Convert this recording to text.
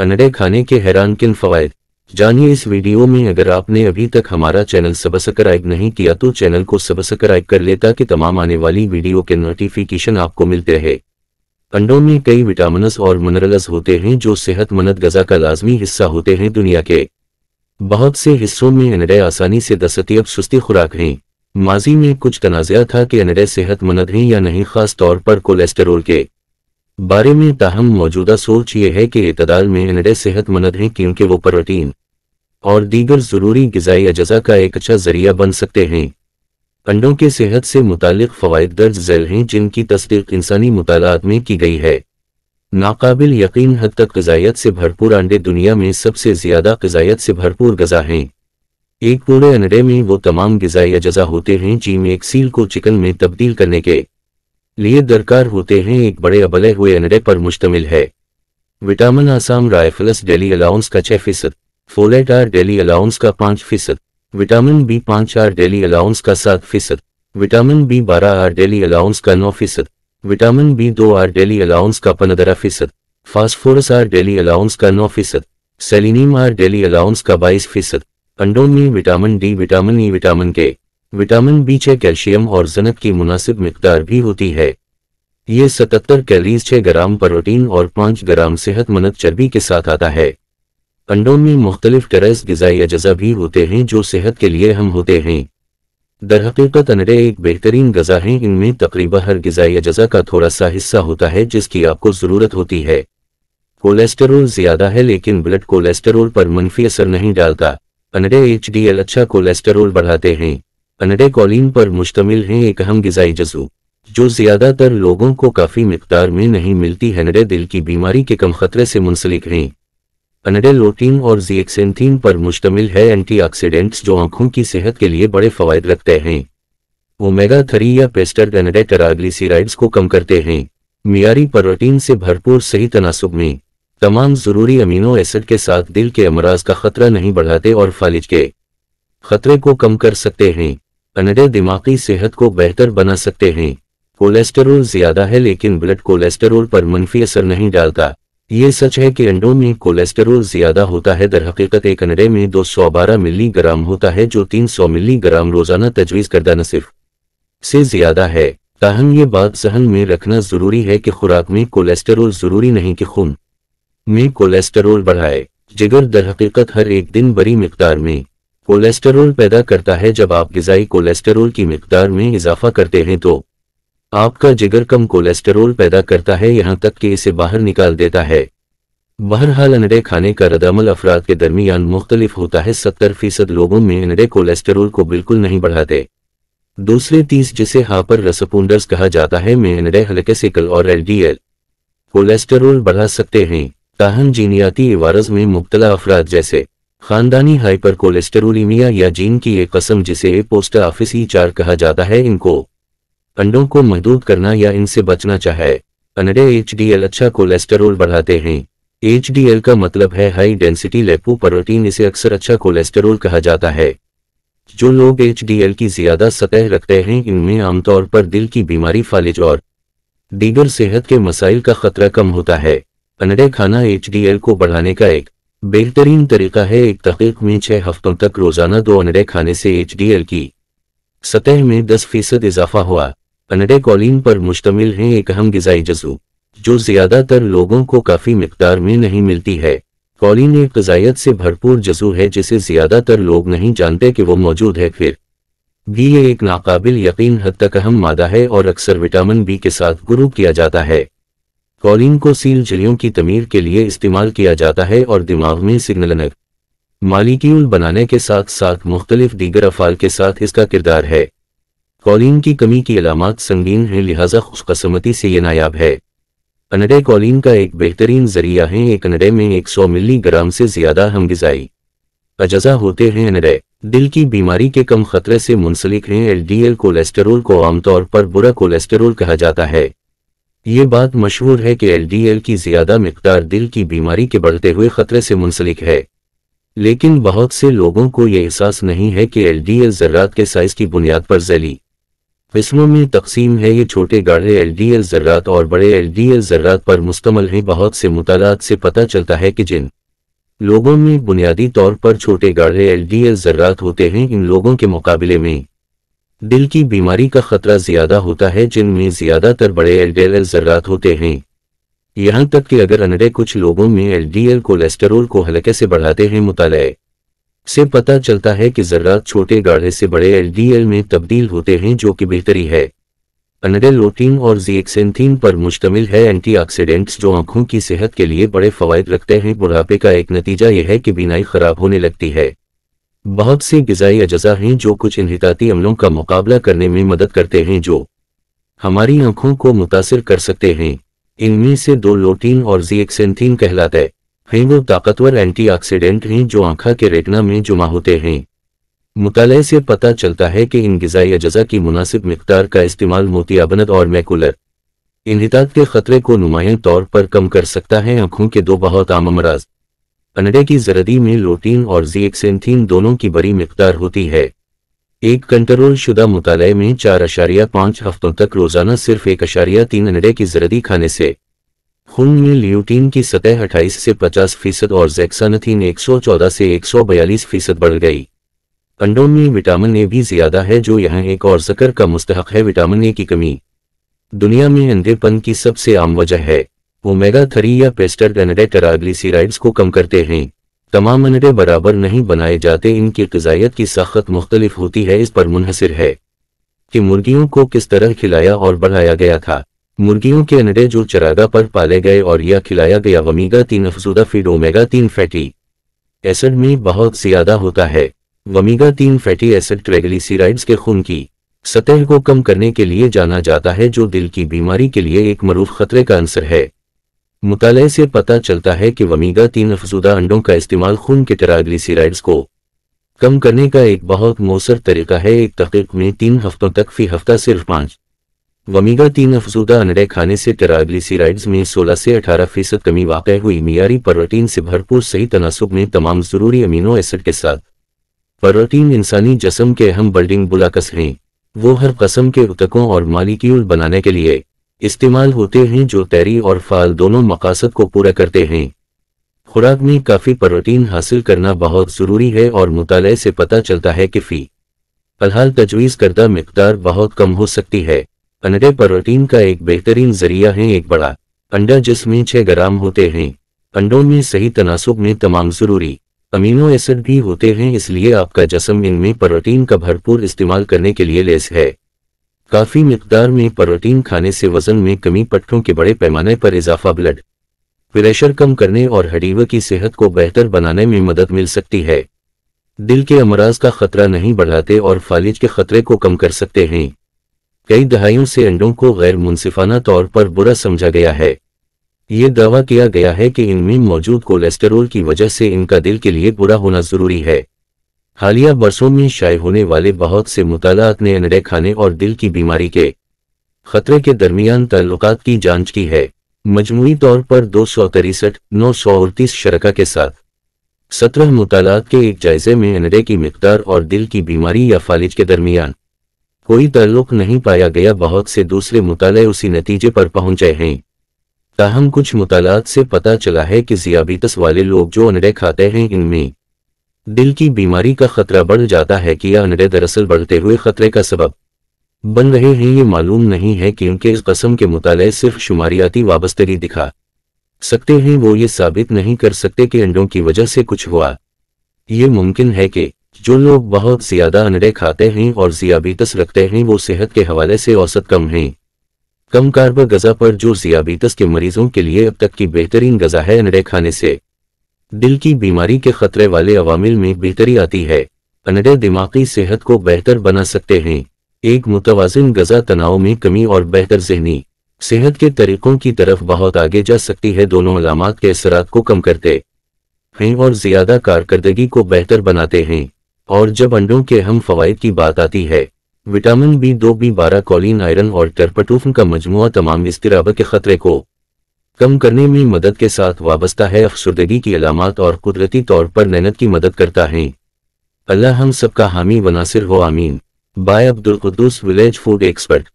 अनडे खाने के हैरान किन फवायद जानिए इस वीडियो में अगर आपने अभी तक हमारा चैनल सब्सक्राइब नहीं किया तो चैनल को सब्सक्राइब कर लेता ताकि तमाम आने वाली वीडियो के नोटिफिकेशन आपको मिलते रहे अंडों में कई विटामिनस और मिनरल्स होते हैं जो सेहतमंद गजा का लाजमी हिस्सा होते हैं दुनिया के बहुत से हिस्सों में अनडे आसानी से दस्तियाब सुस्ती खुराक हैं माजी में कुछ तनाज़ा था कि अनडे सेहतमंद हैं या नहीं खास तौर पर कोलेस्टेरोल के बारे में ताहम मौजूदा सोच ये है कि इतदाल में अंडे सेहतमंद हैं क्योंकि वो प्रोटीन और दीगर ज़रूरी गजाई अज़ा का एक अच्छा जरिया बन सकते हैं अंडों के सेहत से मुतल फ़वाद दर्ज जैल हैं जिनकी तस्दीक इंसानी मुतालात में की गई है नाकबिल यकीन हद तक गजाइत से भरपूर अंडे दुनिया में सबसे ज़्यादा गजाइत से भरपूर गजा हैं एक पूरे अंडे में वो तमाम गजाई अज़ा होते हैं जिनमें एक सील को चिकन में तब्दील करने के लिए दरकार होते हैं एक बड़े अबले हुए अंडे पर मुश्तमिल है विटामिन आसाम राइफल्स डेली अलाउंस का छह फीसद फोलेट आर डेली अलाउंस का पांच फीसद विटामिन बी पांच आर डेली अलाउंस का सात फीसद विटामिन बी बारह आर डेली अलाउंस का नौ फीसद विटामिन बी दो आर डेली अलाउंस का पंद्रह फीसद फॉस्फोरस आर डेली अलाउंस का नौ फीसद सेलिनियम आर डेली अलाउंस का बाईस फीसद अंडों में vitamin D vitamin E vitamin K vitamin B छह कैल्शियम और जनक की मुनासिब मकदार भी होती है ये सतहत्तर कैलरीज छह ग्राम प्रोटीन और पांच ग्राम सेहतमंद चर्बी के साथ आता है अंडों में मुख्तलिफ गरज गजाई अजा भी होते हैं जो सेहत के लिए हम होते हैं दरहकीकत अंडे एक बेहतरीन गजा हैं इनमें तकरीबा हर गजाई अजा का थोड़ा सा हिस्सा होता है जिसकी आपको ज़रूरत होती है कोलेस्टेरोल ज्यादा है लेकिन ब्लड कोलेस्टेरोल पर मनफी असर नहीं डालता अंडे एच अच्छा कोलेस्टेरोल बढ़ाते हैं अनडेकोलिन कॉलिन पर मुश्तमिल है एक अहम गजाई जजू जो ज्यादातर लोगों को काफ़ी मकदार में नहीं मिलती हनडे दिल की बीमारी के कम खतरे से मुंसलिक हैं अनडेलोटीन और जीएक्सेंथीन पर मुश्तमिल है एंटीऑक्सीडेंट्स जो आंखों की सेहत के लिए बड़े फवायद रखते हैं ओमेगा थ्री या पेस्टर कनडे को कम करते हैं मीरी प्रोटीन से भरपूर सही तनासब में तमाम ज़रूरी अमीनो एसिड के साथ दिल के अमराज का खतरा नहीं बढ़ाते और फालिज के खतरे को कम कर सकते हैं अनडे दिमागी सेहत को बेहतर बना सकते हैं कोलेस्टेरोल ज्यादा है लेकिन ब्लड कोलेस्टेरोल पर मनफी असर नहीं डालता ये सच है कि अंडों में कोलेस्टेरोल ज्यादा होता है दरहकीकत एक अंडे में 212 मिलीग्राम होता है जो 300 मिलीग्राम रोजाना तजवीज़ करदा न सिर्फ से ज्यादा है ताहम ये बात सहन में रखना जरूरी है कि खुराक में कोलेस्टेरोल जरूरी नहीं कि खून में कोलेस्टेरोल बढ़ाए जिगर दरहकीकत हर एक दिन बड़ी मकदार में कोलेस्टेरोल पैदा करता है जब आप गजाई कोलेस्टेरोल की मकदार में इजाफा करते हैं तो आपका जिगर कम कोलेस्टेरोल पैदा करता है यहाँ तक कि इसे बाहर निकाल देता है बहरहाल अनडे खाने का रदामल अफराद के दरमियान मुख्तलिफ होता है सत्तर फीसद लोगों में अनडे कोलेस्टेरोल को बिल्कुल नहीं बढ़ाते दूसरे तीस जिसे हापर रसपुंडर्स कहा जाता है में अनडे हल्के सिकल और एलडीएल कोलेस्टेरोल बढ़ा सकते हैं ताहम जीनियाती इवारज में मुबतला अफराद जैसे खानदानी हाइपर कोलेस्टेरोलीमिया या जीन की एक कस्म जिसे पोस्ट ऑफिस ही चार कहा जाता है इनको अंडों को महदूद करना या इनसे बचना चाहे अनडे एच अच्छा कोलेस्टेरोल बढ़ाते हैं एच का मतलब है हाई डेंसिटी लेपो प्रोटीन इसे अक्सर अच्छा कोलेस्टेरोल कहा जाता है जो लोग एच की ज्यादा सतह रखते हैं इनमें आमतौर पर दिल की बीमारी फालिज और दीगर सेहत के मसाइल का खतरा कम होता है अनडे खाना एच को बढ़ाने का एक बेहतरीन तरीका है एक तहकीक में छह हफ्तों तक रोजाना दो अंडे खाने से एल की सतह में दस फीसद इजाफा हुआ अंडे कॉलिन पर मुश्तमिल है एक अहम गजाई जजू जो ज्यादातर लोगों को काफी मकदार में नहीं मिलती है कॉलिन एक गजायत से भरपूर जजू है जिसे ज्यादातर लोग नहीं जानते कि वो मौजूद है फिर भी ये एक नाकाबिल यकीन हद तक अहम मादा है और अक्सर विटामिन बी के साथ गुरु किया जाता है कॉलिन को सील झिलियों की तमीर के लिए इस्तेमाल किया जाता है और दिमाग में सिग्नल मालिक्यूल बनाने के साथ साथ मुख्तलिफ दीगर अफाल के साथ इसका किरदार है कॉलिन की कमी की अलामत संगीन है लिहाजा खुशकस्मती से यह नायाब है अनडे कॉलिन का एक बेहतरीन जरिया है एक अनडे में एक सौ मिली ग्राम से ज्यादा हम गजाई अजजा होते हैं अनडे दिल की बीमारी के कम खतरे से मुंसलिक हैं एलडीएल कोलेस्टेरोल को आमतौर पर बुरा कोलेस्टेरोल कहा जाता है ये बात मशहूर है कि एलडीएल की ज्यादा मकदार दिल की बीमारी के बढ़ते हुए खतरे से मुंसलिक है लेकिन बहुत से लोगों को यह एहसास नहीं है कि एलडीएल जर्रात के साइज की बुनियाद पर जली किस्मों में तकसीम है ये छोटे गाढ़े एलडीएल जर्रात और बड़े एलडीएल जर्रात पर मुश्तमल है बहुत से मुतालात से पता चलता है कि जिन लोगों में बुनियादी तौर पर छोटे गाढ़े एलडीएल जर्रात होते हैं इन लोगों के मुकाबले में दिल की बीमारी का खतरा ज्यादा होता है जिनमें ज्यादातर बड़े एलडीएल जर्रात होते हैं यहाँ तक कि अगर अनडे कुछ लोगों में एलडीएल कोलेस्टेरोल को हल्के से बढ़ाते हैं मुताले से पता चलता है कि जर्रात छोटे गाढ़े से बड़े एलडीएल में तब्दील होते हैं जो कि बेहतरी है अनडे लोटीन और जीएक्सेंथीन पर मुश्तमिल है एंटीऑक्सीडेंट्स जो आंखों की सेहत के लिए बड़े फवायद रखते हैं बुढ़ापे का एक नतीजा यह है कि बीनाई खराब होने लगती है बहुत सी गजाई अजा हैं जो कुछ इनहताती अमलों का मुकाबला करने में मदद करते हैं जो हमारी आंखों को मुतासर कर सकते हैं इनमें से दो लोटीन और जीएक्सेंथीन कहलाते हैं वो ताकतवर एंटीऑक्सीडेंट हैं जो आंखा के रेटना में जुमा होते हैं मुताले से पता चलता है कि इन गजाई अज़ा की मुनासिब मकदार का इस्तेमाल मोतियाबनत और मैकुलर इनहतात के खतरे को नुमाया तौर पर कम कर सकता है आंखों के दो बहुत आम अमराज़ अनडे की जरदी में लोटीन और जीएक्सेंथीन दोनों की बड़ी मकदार होती है एक कंट्रोल शुदा मुताले में चार अशारिया पांच हफ्तों तक रोजाना सिर्फ एक अशारिया तीन अनडे की जरदी खाने से खून में ल्यूटीन की सतह अट्ठाईस से पचास फीसद और जैक्सानथीन एक सौ चौदह से एक सौ बयालीस फीसद बढ़ गई अंडों में विटामिन ए भी ज्यादा है जो यहाँ एक और जकर का मुस्तक है विटामिन ए की कमी दुनिया में अंधेपन की सबसे आम वजह है ओमेगा थ्री या पेस्टर अनडे टराग्लिसराइड्स को कम करते हैं तमाम अनडे बराबर नहीं बनाए जाते इनकी गजाइत की सख्त मुख्तलिफ होती है इस पर मुनहसर है कि मुर्गियों को किस तरह खिलाया और बढ़ाया गया था मुर्गियों के अंडे जो चरागा पर पाले गए और या खिलाया गया वमीगा तीन अफजूदा फीड ओमेगा तीन फैटी एसिड में बहुत ज्यादा होता है वमीगा तीन फैटी एसिड ट्रेगलिसराइड्स के खून की सतह को कम करने के लिए जाना जाता है जो दिल की बीमारी के लिए एक मरूफ खतरे का आंसर है मुताले से पता चलता है कि वमीगा तीन अफजूदा अंडों का इस्तेमाल खून के ट्राग्लिसराइड्स को कम करने का एक बहुत मौसर तरीका है एक तहकीक में तीन हफ्तों तक फी हफ्ता सिर्फ पांच वमीगा तीन अफजूदा अंडे खाने से ट्राग्लिसराइड्स में 16 से 18 फीसद कमी वाक़ हुई मीयारी प्रोटीन से भरपूर सही तनासब में तमाम ज़रूरी अमीनो एसिड के साथ प्रोटीन इंसानी जसम के अहम बल्डिंग बुलाकस हैं वो हर कस्म के उतकों और मालिक्यूल बनाने के लिए इस्तेमाल होते हैं जो तैरी और फाल दोनों मकासद को पूरा करते हैं खुराक में काफ़ी प्रोटीन हासिल करना बहुत ज़रूरी है और मुताले से पता चलता है कि फ़ी फिलहाल तजवीज़ करदा मकदार बहुत कम हो सकती है अंडे प्रोटीन का एक बेहतरीन जरिया है एक बड़ा अंडा जिसमें छः ग्राम होते हैं अंडों में सही तनासुब में तमाम ज़रूरी अमीनो एसिड भी होते हैं इसलिए आपका जसम इनमें प्रोटीन का भरपूर इस्तेमाल करने के लिए लेस है काफी मकदार में प्रोटीन खाने से वजन में कमी पट्टों के बड़े पैमाने पर इजाफा ब्लड प्रेशर कम करने और हडीव की सेहत को बेहतर बनाने में मदद मिल सकती है दिल के अमराज का खतरा नहीं बढ़ाते और फालिज के खतरे को कम कर सकते हैं कई दहाइयों से अंडों को गैर मुनसिफाना तौर पर बुरा समझा गया है ये दावा किया गया है कि इनमें मौजूद कोलेस्टेरोल की वजह से इनका दिल के लिए बुरा होना जरूरी है हालिया बरसों में शाये होने वाले बहुत से मुतालात ने अंडे खाने और दिल की बीमारी के खतरे के दरमियान ताल्लुक की जांच की है मजमू तौर पर दो सौ तिरसठ नौ सौ अड़तीस शरका के साथ सत्रह मुतालात के एक जायजे में अंडे की मकदार और दिल की बीमारी या फालिज के दरमियान कोई ताल्लुक नहीं पाया गया बहुत से दूसरे मुताले उसी नतीजे पर पहुंचे हैं ताहम कुछ मुतालात से पता चला है कि जियाबीतस वाले लोग जो अंडे खाते हैं इनमें दिल की बीमारी का खतरा बढ़ जाता है कि यह अनडे दरअसल बढ़ते हुए खतरे का सबब बन रहे हैं ये मालूम नहीं है कि उनके इस कसम के मुताले सिर्फ शुमारियाती वाबस्तगी दिखा सकते हैं वो ये साबित नहीं कर सकते कि अंडों की वजह से कुछ हुआ ये मुमकिन है कि जो लोग बहुत ज्यादा अंडे खाते हैं और जियाबीतस रखते हैं वो सेहत के हवाले से औसत कम हैं कम कार्बर गजा पर जो जियाबीतस के मरीजों के लिए अब तक की बेहतरीन गजा है अंडे खाने से दिल की बीमारी के खतरे वाले अवामिल में बेहतरी आती है अनडे दिमागी सेहत को बेहतर बना सकते हैं एक मुतवाजन गजा तनाव में कमी और बेहतर जहनी सेहत के तरीकों की तरफ बहुत आगे जा सकती है दोनों अलामत के असरात को कम करते हैं और ज्यादा कारकर्दगी को बेहतर बनाते हैं और जब अंडों के हम फवायद की बात आती है विटामिन बी दो बी बारह कॉलिन आयरन और टर्पटूफन का मजमु तमाम इस के खतरे को कम करने में मदद के साथ वाबस्ता है अफसरदगी की अलामत और कुदरती तौर पर ननत की मदद करता है अल्लाह हम सबका हामी वनासिर हो आमीन by Abdul Quddus village food expert